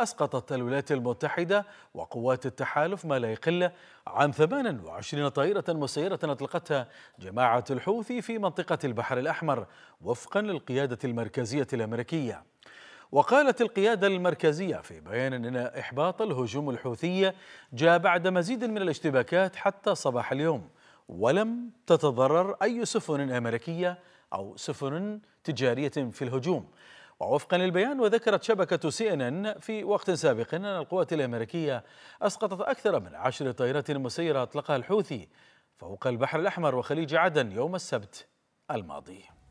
أسقطت الولايات المتحدة وقوات التحالف ما لا يقل عن 28 طائرة مسيرة أطلقتها جماعة الحوثي في منطقة البحر الأحمر وفقا للقيادة المركزية الأمريكية وقالت القيادة المركزية في بيان أن إحباط الهجوم الحوثي جاء بعد مزيد من الاشتباكات حتى صباح اليوم ولم تتضرر أي سفن أمريكية أو سفن تجارية في الهجوم ووفقا للبيان وذكرت شبكة سي ان ان في وقت سابق أن القوات الأمريكية أسقطت أكثر من عشر طائرات مسيرة أطلقها الحوثي فوق البحر الأحمر وخليج عدن يوم السبت الماضي